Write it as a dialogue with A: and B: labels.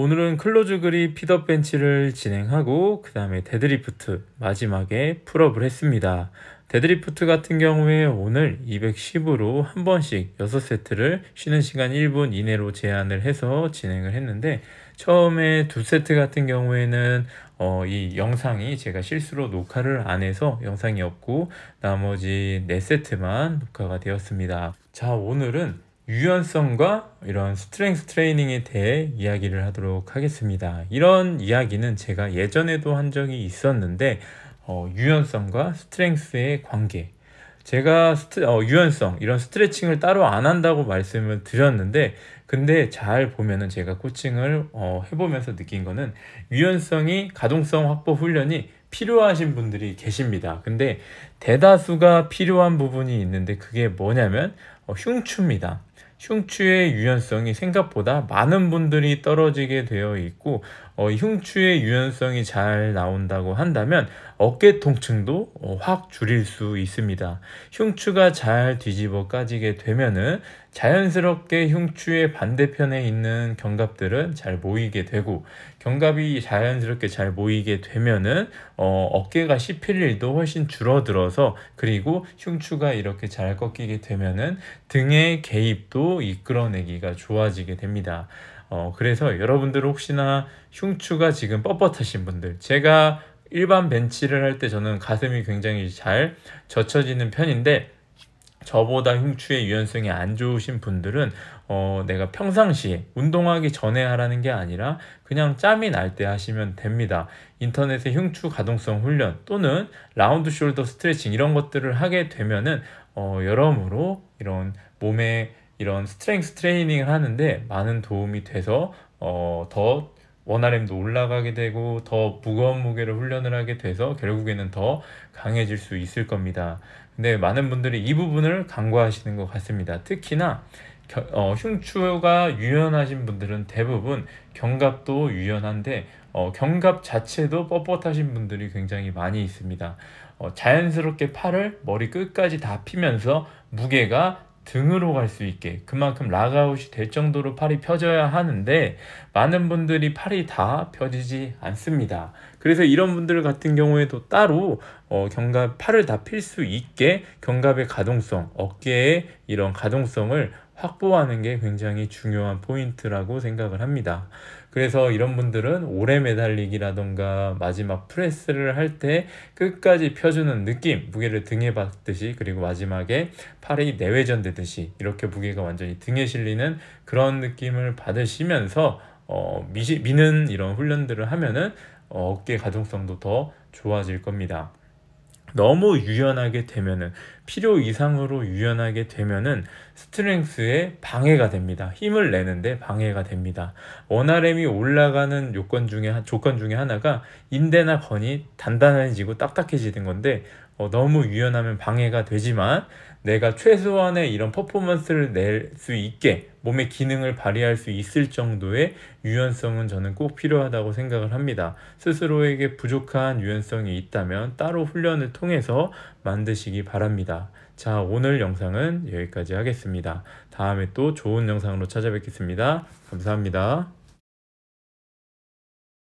A: 오늘은 클로즈 그립 피더 벤치를 진행하고 그 다음에 데드리프트 마지막에 풀업을 했습니다. 데드리프트 같은 경우에 오늘 210으로 한 번씩 6세트를 쉬는 시간 1분 이내로 제한을 해서 진행을 했는데 처음에 두 세트 같은 경우에는 어, 이 영상이 제가 실수로 녹화를 안 해서 영상이 없고 나머지 4세트만 녹화가 되었습니다. 자 오늘은 유연성과 이런 스트렝스 트레이닝에 대해 이야기를 하도록 하겠습니다. 이런 이야기는 제가 예전에도 한 적이 있었는데 어, 유연성과 스트렝스의 관계 제가 스트, 어, 유연성 이런 스트레칭을 따로 안 한다고 말씀을 드렸는데 근데 잘 보면은 제가 코칭을 어, 해보면서 느낀 거는 유연성이 가동성 확보 훈련이 필요하신 분들이 계십니다 근데 대다수가 필요한 부분이 있는데 그게 뭐냐면 어, 흉추입니다 흉추의 유연성이 생각보다 많은 분들이 떨어지게 되어 있고 어, 흉추의 유연성이 잘 나온다고 한다면 어깨 통증도 어, 확 줄일 수 있습니다. 흉추가 잘 뒤집어 까지게 되면은 자연스럽게 흉추의 반대편에 있는 견갑들은 잘 모이게 되고 견갑이 자연스럽게 잘 모이게 되면은 어, 어깨가 씹힐 일도 훨씬 줄어들어서 그리고 흉추가 이렇게 잘 꺾이게 되면은 등의 개입도 이끌어내기가 좋아지게 됩니다. 어, 그래서 여러분들 혹시나 흉추가 지금 뻣뻣하신 분들 제가 일반 벤치를 할 때 저는 가슴이 굉장히 잘 젖혀지는 편인데 저보다 흉추의 유연성이 안 좋으신 분들은 어, 내가 평상시에 운동하기 전에 하라는 게 아니라 그냥 짬이 날 때 하시면 됩니다. 인터넷의 흉추 가동성 훈련 또는 라운드 숄더 스트레칭 이런 것들을 하게 되면은 어, 여러모로 이런 몸에 이런 스트렝스 트레이닝을 하는데 많은 도움이 돼서 어, 더원활 m 도 올라가게 되고 더 무거운 무게를 훈련을 하게 돼서 결국에는 더 강해질 수 있을 겁니다. 근데 많은 분들이 이 부분을 간과하시는 것 같습니다. 특히나 겨, 어, 흉추가 유연하신 분들은 대부분 견갑도 유연한데 어, 견갑 자체도 뻣뻣하신 분들이 굉장히 많이 있습니다. 어, 자연스럽게 팔을 머리 끝까지 다 피면서 무게가 등으로 갈 수 있게 그만큼 라가웃이 될 정도로 팔이 펴져야 하는데 많은 분들이 팔이 다 펴지지 않습니다. 그래서 이런 분들 같은 경우에도 따로 어, 견갑 팔을 다 필 수 있게 견갑의 가동성, 어깨의 이런 가동성을 확보하는 게 굉장히 중요한 포인트라고 생각을 합니다. 그래서 이런 분들은 오래 매달리기라던가 마지막 프레스를 할 때 끝까지 펴주는 느낌, 무게를 등에 받듯이 그리고 마지막에 팔이 내외전되듯이 이렇게 무게가 완전히 등에 실리는 그런 느낌을 받으시면서 어, 미시, 미는 이런 훈련들을 하면은 어깨 가동성도 더 좋아질 겁니다. 너무 유연하게 되면은 필요 이상으로 유연하게 되면은 스트렝스에 방해가 됩니다. 힘을 내는데 방해가 됩니다. 원RM이 올라가는 요건 중에 조건 중에 하나가 인대나 건이 단단해지고 딱딱해지는 건데 어, 너무 유연하면 방해가 되지만 내가 최소한의 이런 퍼포먼스를 낼 수 있게 몸의 기능을 발휘할 수 있을 정도의 유연성은 저는 꼭 필요하다고 생각을 합니다. 스스로에게 부족한 유연성이 있다면 따로 훈련을 통해서 만드시기 바랍니다. 자, 오늘 영상은 여기까지 하겠습니다. 다음에 또 좋은 영상으로 찾아뵙겠습니다. 감사합니다.